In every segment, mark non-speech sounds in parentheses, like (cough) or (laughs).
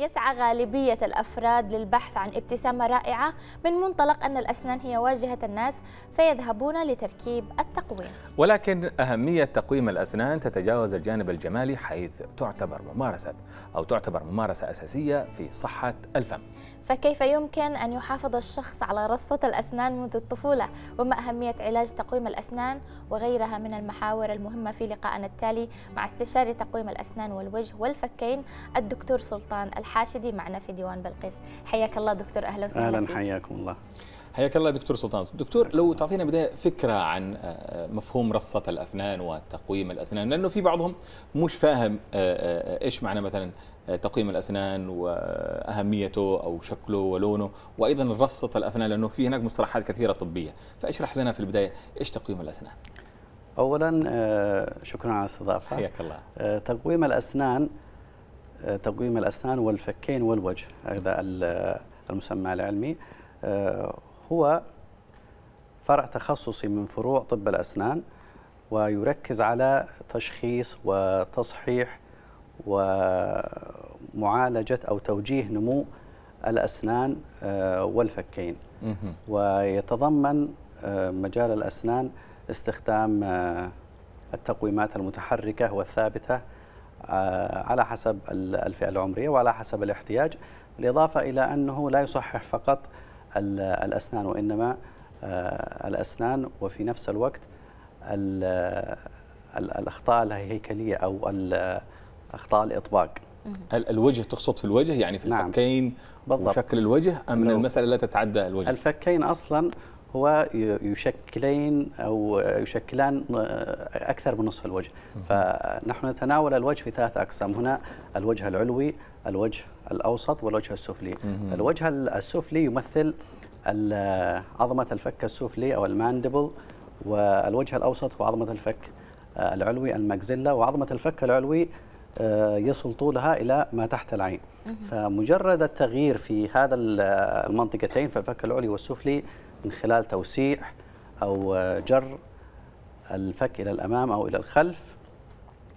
يسعى غالبية الأفراد للبحث عن ابتسامة رائعة من منطلق أن الأسنان هي واجهة الناس فيذهبون لتركيب التقويم ولكن أهمية تقويم الأسنان تتجاوز الجانب الجمالي حيث تعتبر ممارسة أو تعتبر ممارسة أساسية في صحة الفم فكيف يمكن أن يحافظ الشخص على رصة الأسنان منذ الطفولة وما أهمية علاج تقويم الأسنان وغيرها من المحاور المهمة في لقائنا التالي مع استشاري تقويم الأسنان والوجه والفكين الدكتور سلطان الحاشدي معنا في ديوان بلقيس حياك الله دكتور أهلا وسهلا أهلا حياكم الله حياك الله دكتور سلطان دكتور لو تعطينا بداية فكرة عن آه، آه، مفهوم رصة الأفنان وتقويم الأسنان لأنه في بعضهم مش فاهم آه، إيش معنى مثلا تقويم الأسنان وأهميته أو شكله ولونه وأيضا رصة الأفنان لأنه في هناك مصطلحات كثيرة طبية فاشرح لنا في البداية إيش تقويم الأسنان أولا شكرا على الاستضافة حياك الله تقويم الأسنان تقويم الأسنان والفكين والوجه هذا المسمى العلمي هو فرع تخصصي من فروع طب الأسنان ويركز على تشخيص وتصحيح ومعالجة أو توجيه نمو الأسنان آه، والفكين ويتضمن آه، مجال الأسنان استخدام آه، التقويمات المتحركة والثابتة على حسب الفئة العمرية وعلى حسب الاحتياج بالإضافة إلى أنه لا يصحح فقط الأسنان وإنما آه، الأسنان وفي نفس الوقت الأخطاء الهيكلية أو أخطاء الإطباق الوجه تقصد في الوجه يعني في نعم الفكين بالضبط وشكل الوجه أم من المسألة لا تتعدى الوجه الفكين أصلا هو يشكلين أو يشكلان آه، أكثر من نصف الوجه فنحن نتناول الوجه في ثلاث أقسام هنا الوجه العلوي الوجه الأوسط والوجه السفلي مم. الوجه السفلي يمثل عظمة الفك السفلي أو الماندبل والوجه الأوسط هو عظمه الفك آه، العلوي الماكزيلا وعظمة الفك العلوي آه، يصل طولها إلى ما تحت العين فمجرد التغيير في هذا المنطقتين في الفك العلوي والسفلي من خلال توسيع أو آه، جر الفك إلى الأمام أو إلى الخلف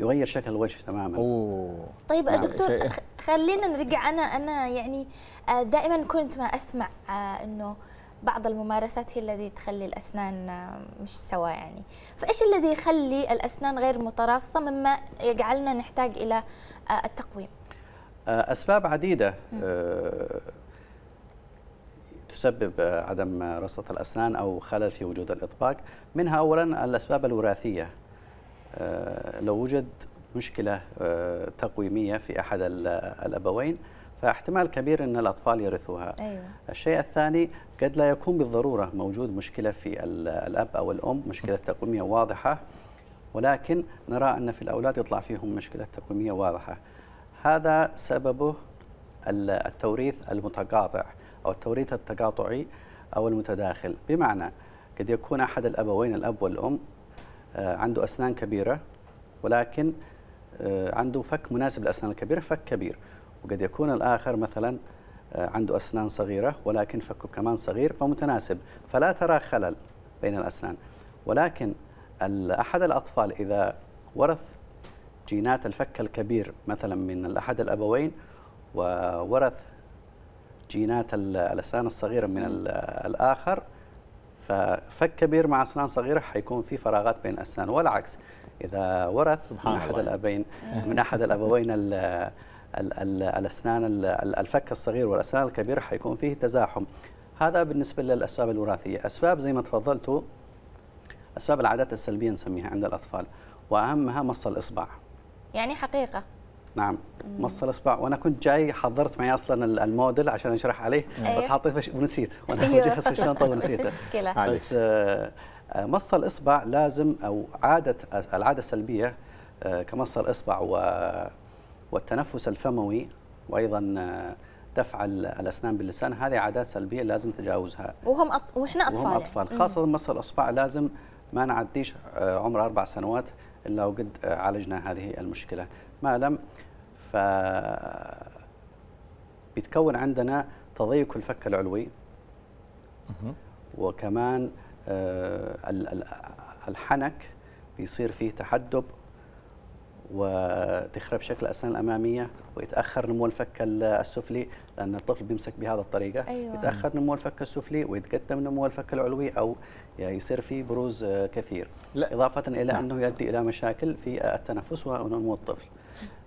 يغير شكل الوجه تماما أوه. طيب نعم. دكتور خلينا نرجع انا انا يعني آه، دائما كنت ما اسمع آه، انه بعض الممارسات هي التي تخلي الاسنان آه، مش سوا يعني فايش الذي يخلي الاسنان غير متراصه مما يجعلنا نحتاج الى التقويم اسباب عديده تسبب عدم رصه الاسنان او خلل في وجود الاطباق منها اولا الاسباب الوراثيه آه، لو وجد مشكلة آه، تقويمية في أحد الأبوين فاحتمال كبير أن الأطفال يرثوها أيوة. الشيء الثاني قد لا يكون بالضرورة موجود مشكلة في الأب أو الأم مشكلة تقويمية واضحة ولكن نرى أن في الأولاد يطلع فيهم مشكلة تقويمية واضحة هذا سببه التوريث المتقاطع أو التوريث التقاطعي أو المتداخل بمعنى قد يكون أحد الأبوين الأب والأم آه، عنده أسنان كبيرة ولكن آه، عنده فك مناسب للأسنان الكبيرة فك كبير وقد يكون الآخر مثلا آه، عنده أسنان صغيرة ولكن فكه كمان صغير فمتناسب فلا ترى خلل بين الأسنان ولكن أحد الأطفال إذا ورث جينات الفك الكبير مثلا من أحد الأبوين وورث جينات الأسنان الصغيرة من الآخر ففك كبير مع اسنان صغيره حيكون في فراغات بين الاسنان والعكس اذا ورث سبحان من احد الله. الابين (laughs) من احد الابوين الـ الـ الـ الاسنان الفك الصغير والاسنان الكبيره حيكون فيه تزاحم هذا بالنسبه للاسباب الوراثيه اسباب زي ما تفضلتوا اسباب العادات السلبيه نسميها عند الاطفال واهمها مص الاصبع يعني حقيقه نعم مص الاصبع وانا كنت جاي حضرت معي اصلا الموديل عشان اشرح عليه أيه. بس أيوه. حطيت بش... ونسيت (laughs) وانا بجهز في الشنطه ونسيته بس آه، مص الاصبع لازم او عاده العاده السلبيه آه، كمص الاصبع و... والتنفس الفموي وايضا آه، دفع الاسنان باللسان هذه عادات سلبيه لازم تجاوزها وهم أط... واحنا اطفال وهم يعني. اطفال خاصه مص الاصبع لازم ما نعديش عمر اربع سنوات الا وقد عالجنا هذه المشكله معلم ف بيتكون عندنا تضيق الفك العلوي وكمان آه، الحنك بيصير فيه تحدب وتخرب شكل الاسنان الاماميه ويتاخر نمو الفك السفلي لان الطفل بيمسك بهذه الطريقه أيوة. يتاخر نمو الفك السفلي ويتقدم نمو الفك العلوي او يصير فيه بروز آه، كثير لا. اضافه الى لا. انه يؤدي الى مشاكل في التنفس ونمو الطفل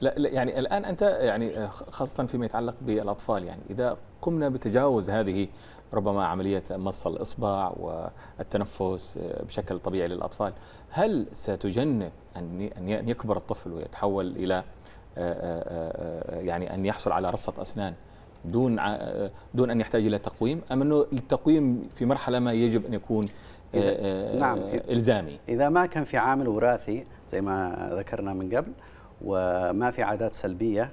لا, لا يعني الان انت يعني آه، خاصه فيما يتعلق بالاطفال يعني اذا قمنا بتجاوز هذه ربما عمليه مص الاصبع والتنفس آه، بشكل طبيعي للاطفال هل ستجنب ان ان يكبر الطفل ويتحول الى آه، يعني ان يحصل على رصه اسنان دون دون ان يحتاج الى تقويم ام انه التقويم في مرحله ما يجب ان يكون إذا نعم الزامي اذا ما كان في عامل وراثي زي ما ذكرنا من قبل وما في عادات سلبية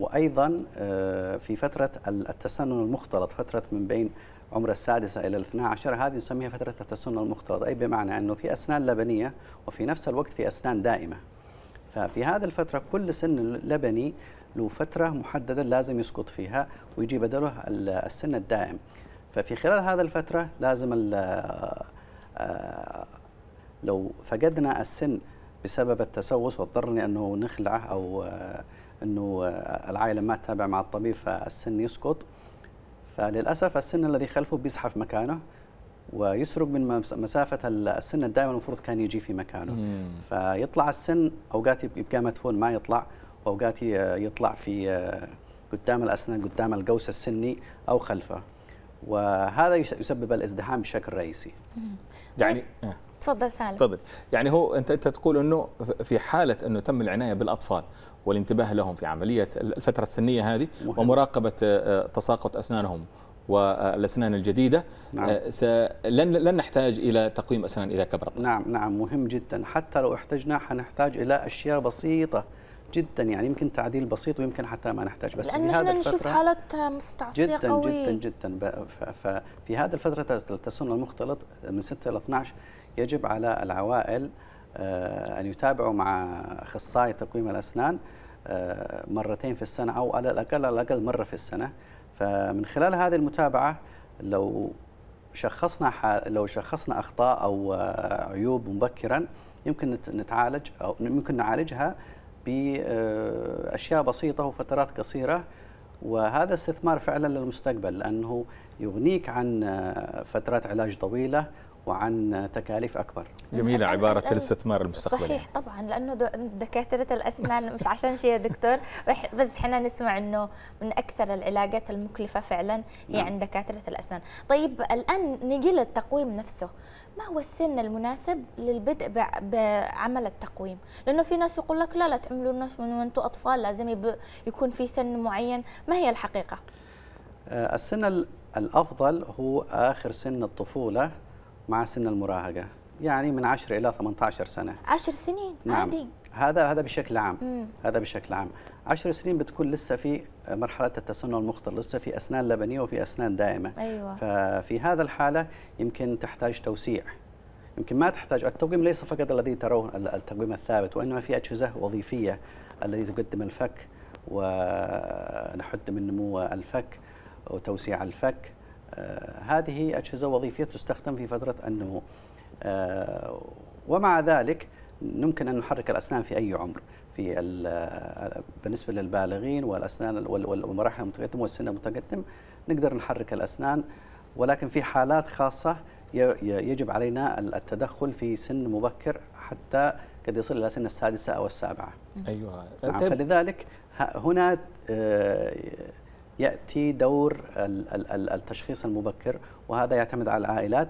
وأيضا آه، في فترة التسنن المختلط فترة من بين عمر السادسة إلى الاثنى عشر هذه نسميها فترة التسنن المختلط أي بمعنى أنه في أسنان لبنية وفي نفس الوقت في أسنان دائمة ففي هذه الفترة كل سن لبني له فترة محددة لازم يسقط فيها ويجي بدله السن الدائم ففي خلال هذا الفترة لازم آه، لو فقدنا السن بسبب التسوس واضطرني انه نخلعه او آه، انه آه، العائله ما تتابع مع الطبيب فالسن يسقط فللاسف السن الذي خلفه بيزحف مكانه ويسرق من مسافه السن الدائم المفروض كان يجي في مكانه مم. فيطلع السن اوقات يبقى مدفون ما يطلع واوقات يطلع في آه، قدام الاسنان قدام القوس السني او خلفه وهذا يسبب الازدحام بشكل رئيسي يعني طيب. تفضل سالم تفضل يعني هو انت انت تقول انه في حاله انه تم العنايه بالاطفال والانتباه لهم في عمليه الفتره السنيه هذه مهم. ومراقبه آه، آه، تساقط اسنانهم والاسنان الجديده نعم. آه، لن لن نحتاج الى تقويم اسنان اذا كبرت نعم نعم مهم جدا حتى لو احتجنا حنحتاج الى اشياء بسيطه جدا يعني يمكن تعديل بسيط ويمكن حتى ما نحتاج بس لأن في هذا نشوف حالات مستعصيه جداً قويه جدا جدا جدا ففي هذه الفتره التسنن المختلط من 6 الى 12 يجب على العوائل آه، أن يتابعوا مع أخصائي تقويم الأسنان آه، مرتين في السنة أو على الأقل على الأقل مرة في السنة فمن خلال هذه المتابعة لو شخصنا لو شخصنا أخطاء أو آه، عيوب مبكرا يمكن نتعالج أو يمكن نعالجها بأشياء بسيطة وفترات قصيرة وهذا استثمار فعلا للمستقبل لأنه يغنيك عن فترات علاج طويلة وعن تكاليف اكبر. جميله عباره الاستثمار المستقبلي. صحيح طبعا لانه دكاتره الاسنان مش عشان شيء يا دكتور بس احنا نسمع انه من اكثر العلاجات المكلفه فعلا هي نعم. عند دكاتره الاسنان. طيب الان نجي للتقويم نفسه. ما هو السن المناسب للبدء بعمل التقويم؟ لانه في ناس يقول لك لا لا تعملوا الناس من وانتم اطفال لازم يكون في سن معين، ما هي الحقيقه؟ آه، السن الافضل هو اخر سن الطفوله مع سن المراهقه يعني من 10 الى 18 سنه 10 سنين نعم. عادي هذا هذا بشكل عام مم. هذا بشكل عام 10 سنين بتكون لسه في مرحله التسنن المخطر لسه في اسنان لبنيه وفي اسنان دائمه أيوة. ففي هذا الحاله يمكن تحتاج توسيع يمكن ما تحتاج التقويم ليس فقط الذي ترون التقويم الثابت وانما في اجهزه وظيفيه التي تقدم الفك ونحد من نمو الفك وتوسيع الفك آه، هذه أجهزة وظيفية تستخدم في فترة النمو آه، ومع ذلك يمكن أن نحرك الأسنان في أي عمر في آه، بالنسبة للبالغين والأسنان والمراحل المتقدمة والسن المتقدم نقدر نحرك الأسنان ولكن في حالات خاصة يجب علينا التدخل في سن مبكر حتى قد يصل إلى سن السادسة أو السابعة أيوة نعم، طيب. فلذلك هنا ياتي دور التشخيص المبكر وهذا يعتمد على العائلات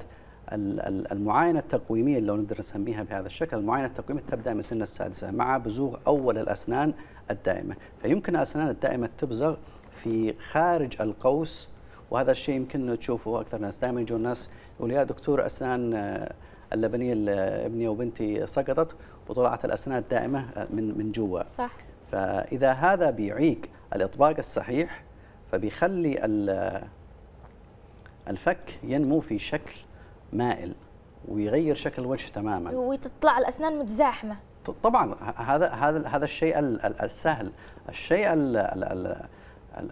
المعاينه التقويميه اللي لو نقدر نسميها بهذا الشكل، المعاينه التقويميه تبدا من سن السادسه مع بزوغ اول الاسنان الدائمه، فيمكن الاسنان الدائمه تبزغ في خارج القوس وهذا الشيء يمكن انه تشوفه اكثر ناس، دائما يجون الناس يقول يا دكتور اسنان آه، اللبنيه ابني وبنتي سقطت وطلعت الاسنان الدائمه آه، من من جوا. صح. فاذا هذا بيعيق الاطباق الصحيح فبيخلي الفك ينمو في شكل مائل ويغير شكل الوجه تماما وتطلع الاسنان متزاحمه طبعا هذا هذا هذا الشيء السهل الشيء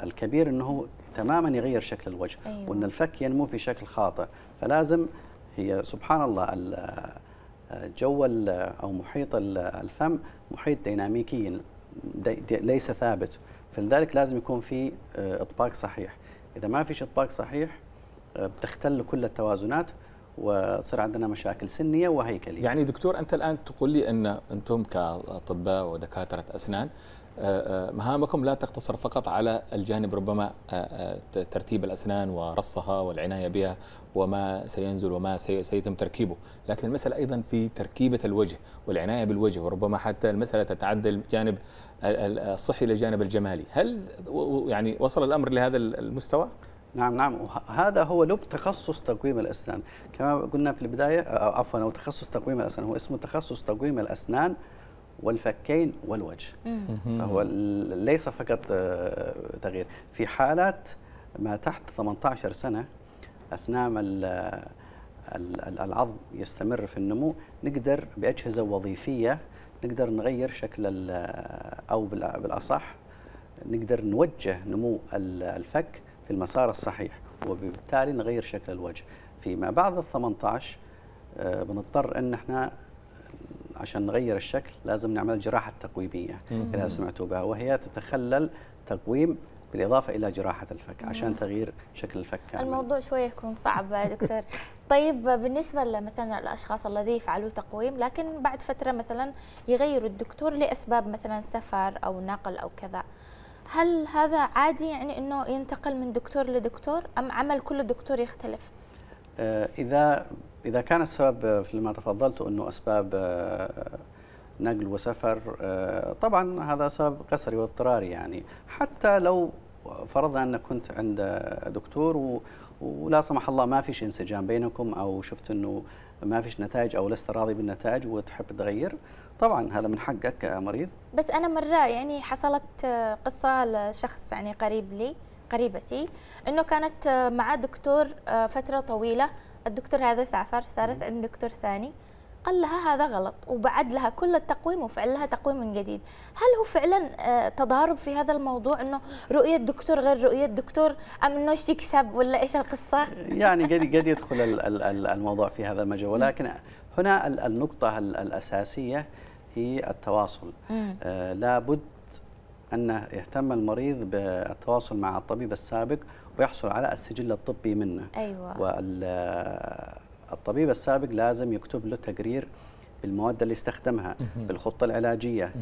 الكبير انه تماما يغير شكل الوجه أيوة. وان الفك ينمو في شكل خاطئ فلازم هي سبحان الله جو او محيط الفم محيط ديناميكي ليس ثابت فلذلك لازم يكون في آه، اطباق صحيح اذا ما فيش اطباق صحيح آه، بتختل كل التوازنات وصير عندنا مشاكل سنيه وهيكليه يعني دكتور انت الان تقول لي ان انتم كاطباء ودكاتره اسنان آه، آه، مهامكم لا تقتصر فقط على الجانب ربما آه، ترتيب الأسنان ورصها والعناية بها وما سينزل وما سيتم تركيبه لكن المسألة أيضا في تركيبة الوجه والعناية بالوجه وربما حتى المسألة تتعدى الجانب الصحي للجانب الجمالي هل يعني وصل الأمر لهذا المستوى؟ نعم نعم هذا هو لب تخصص تقويم الأسنان كما قلنا في البداية عفوا أو تخصص تقويم الأسنان هو اسمه تخصص تقويم الأسنان والفكين والوجه فهو ليس فقط آه، تغيير في حالات ما تحت 18 سنة أثناء العظم يستمر في النمو نقدر بأجهزة وظيفية نقدر نغير شكل آه، أو بالأصح نقدر نوجه نمو الفك في المسار الصحيح وبالتالي نغير شكل الوجه فيما بعد ال 18 آه، بنضطر ان احنا عشان نغير الشكل لازم نعمل جراحة تقويمية إذا سمعتوا بها وهي تتخلل تقويم بالإضافة إلى جراحة الفك عشان تغيير شكل الفك كامل. الموضوع شوية يكون صعب دكتور (laughs) طيب بالنسبة مثلا الأشخاص الذين يفعلوا تقويم لكن بعد فترة مثلا يغيروا الدكتور لأسباب مثلا سفر أو نقل أو كذا هل هذا عادي يعني أنه ينتقل من دكتور لدكتور أم عمل كل دكتور يختلف؟ آه، إذا إذا كان السبب فيما تفضلت أنه أسباب آه، نقل وسفر آه، طبعا هذا سبب قسري واضطراري يعني حتى لو فرضنا أنك كنت عند دكتور ولا سمح الله ما فيش انسجام بينكم أو شفت أنه ما فيش نتائج أو لست راضي بالنتائج وتحب تغير طبعا هذا من حقك كمريض بس أنا مرة يعني حصلت قصة لشخص يعني قريب لي قريبتي انه كانت آه، مع دكتور آه، فتره طويله الدكتور هذا سافر صارت عند دكتور ثاني قال لها هذا غلط وبعد لها كل التقويم وفعل لها تقويم من جديد هل هو فعلا آه، تضارب في هذا الموضوع انه رؤيه دكتور غير رؤيه دكتور ام انه ايش يكسب ولا ايش القصه يعني قد قد (laughs) يدخل الموضوع في هذا المجال ولكن هنا النقطه الاساسيه هي التواصل آه لابد أن يهتم المريض بالتواصل مع الطبيب السابق ويحصل على السجل الطبي منه أيوة. والطبيب السابق لازم يكتب له تقرير بالمواد اللي استخدمها بالخطة العلاجية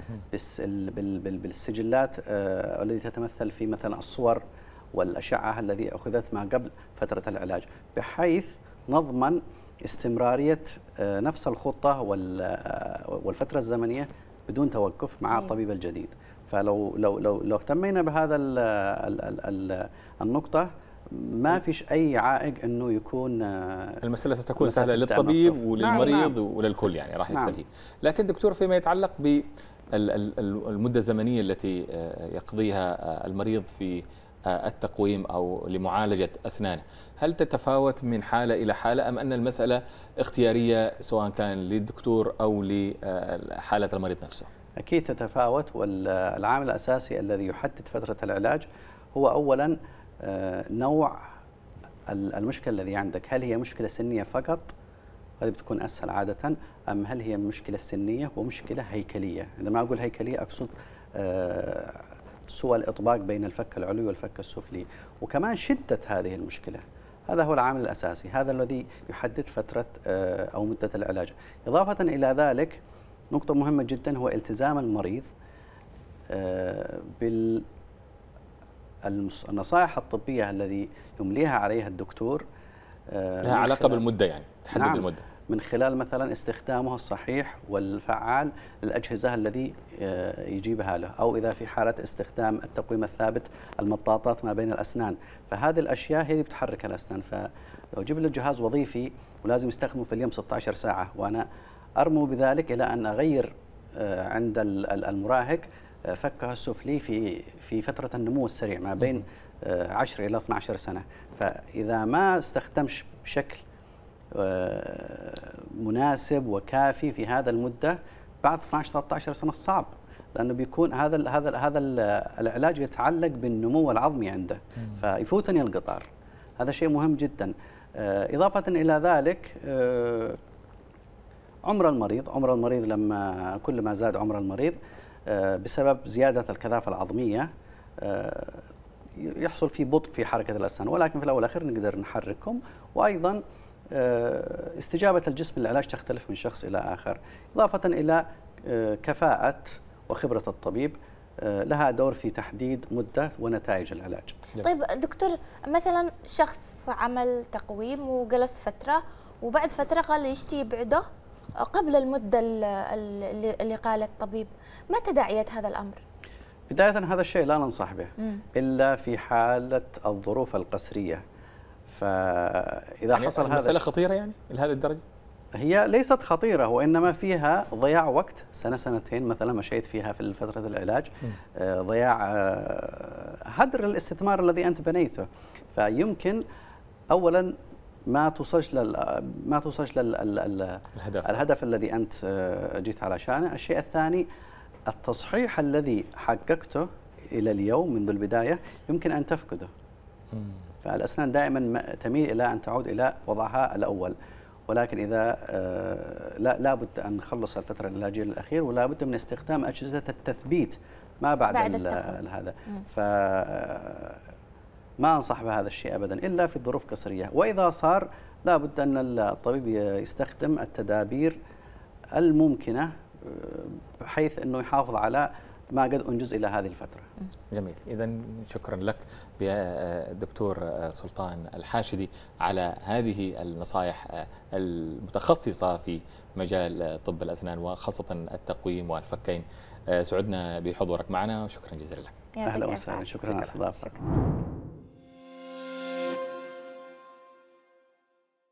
بالسجلات آه، التي تتمثل في مثلا الصور والأشعة الذي أخذت ما قبل فترة العلاج بحيث نضمن استمرارية آه، نفس الخطة آه، والفترة الزمنية بدون توقف مع أيوة. الطبيب الجديد فلو لو لو لو اهتمينا بهذا الـ الـ الـ الـ النقطه ما فيش اي عائق انه يكون آه، المساله ستكون سهله للطبيب وللمريض نعم،, نعم. وللكل يعني راح نعم. يستفيد نعم. لكن دكتور فيما يتعلق بالمده الزمنيه التي آه، يقضيها آه، المريض في التقويم او لمعالجه اسنانه، هل تتفاوت من حاله الى حاله ام ان المساله اختياريه سواء كان للدكتور او لحاله المريض نفسه؟ أكيد تتفاوت والعامل الأساسي الذي يحدد فترة العلاج هو أولا آه، نوع المشكلة الذي عندك هل هي مشكلة سنية فقط هذه بتكون أسهل عادة أم هل هي مشكلة سنية ومشكلة هيكلية عندما أقول هيكلية أقصد آه، سوى الإطباق بين الفك العلوي والفك السفلي وكمان شدة هذه المشكلة هذا هو العامل الأساسي هذا الذي يحدد فترة آه، أو مدة العلاج إضافة إلى ذلك نقطة مهمة جدا هو التزام المريض آه، بالنصائح الطبية الذي يمليها عليها الدكتور آه، لها علاقة بالمدة يعني تحدد نعم المدة من خلال مثلا استخدامه الصحيح والفعال للأجهزة الذي آه، يجيبها له أو إذا في حالة استخدام التقويم الثابت المطاطات ما بين الأسنان فهذه الأشياء هي اللي بتحرك الأسنان فلو جيب له جهاز وظيفي ولازم يستخدمه في اليوم 16 ساعة وأنا أرمو بذلك إلى أن أغير آه، عند المراهق آه، فكه السفلي في في فترة النمو السريع ما بين 10 آه، إلى 12 سنة فإذا ما استخدمش بشكل مناسب وكافي في هذا المدة بعد 12 13 سنة صعب لانه بيكون هذا الـ هذا الـ هذا الـ العلاج يتعلق بالنمو العظمي عنده فيفوتني القطار هذا شيء مهم جدا اضافه الى ذلك عمر المريض عمر المريض لما كل ما زاد عمر المريض آه، بسبب زيادة الكثافة العظمية آه، يحصل في بطء في حركة الأسنان ولكن في الأول والأخير نقدر نحركهم وأيضا آه، استجابة الجسم للعلاج تختلف من شخص إلى آخر إضافة إلى كفاءة وخبرة الطبيب لها دور في تحديد مدة ونتائج العلاج طيب دكتور مثلا شخص عمل تقويم وجلس فترة وبعد فترة قال يشتي يبعده قبل المدة اللي قال الطبيب ما تداعيات هذا الأمر؟ بداية هذا الشيء لا ننصح به مم. إلا في حالة الظروف القسرية فإذا يعني حصل هذا المسألة خطيرة يعني لهذه الدرجة؟ هي ليست خطيرة وإنما فيها ضياع وقت سنة سنتين مثلا مشيت فيها في فترة العلاج آه، ضياع آه، هدر الاستثمار الذي أنت بنيته فيمكن أولا ما توصلش لل ما توصلش لل الهدف الهدف الذي انت آه، جيت على شانه، الشيء الثاني التصحيح الذي حققته الى اليوم منذ البدايه يمكن ان تفقده. فالاسنان دائما تميل الى ان تعود الى وضعها الاول. ولكن اذا آه، لا لابد ان نخلص الفتره العلاجيه الاخير ولا بد من استخدام اجهزه التثبيت ما بعد, بعد هذا ف آه، ما أنصح بهذا الشيء أبدا إلا في الظروف قصرية وإذا صار لا بد أن الطبيب يستخدم التدابير الممكنة بحيث أنه يحافظ على ما قد انجز الى هذه الفتره. جميل، اذا شكرا لك الدكتور سلطان الحاشدي على هذه النصائح المتخصصه في مجال طب الاسنان وخاصه التقويم والفكين. سعدنا بحضورك معنا وشكرا جزيلا لك. اهلا وسهلا، شكرا على استضافتك.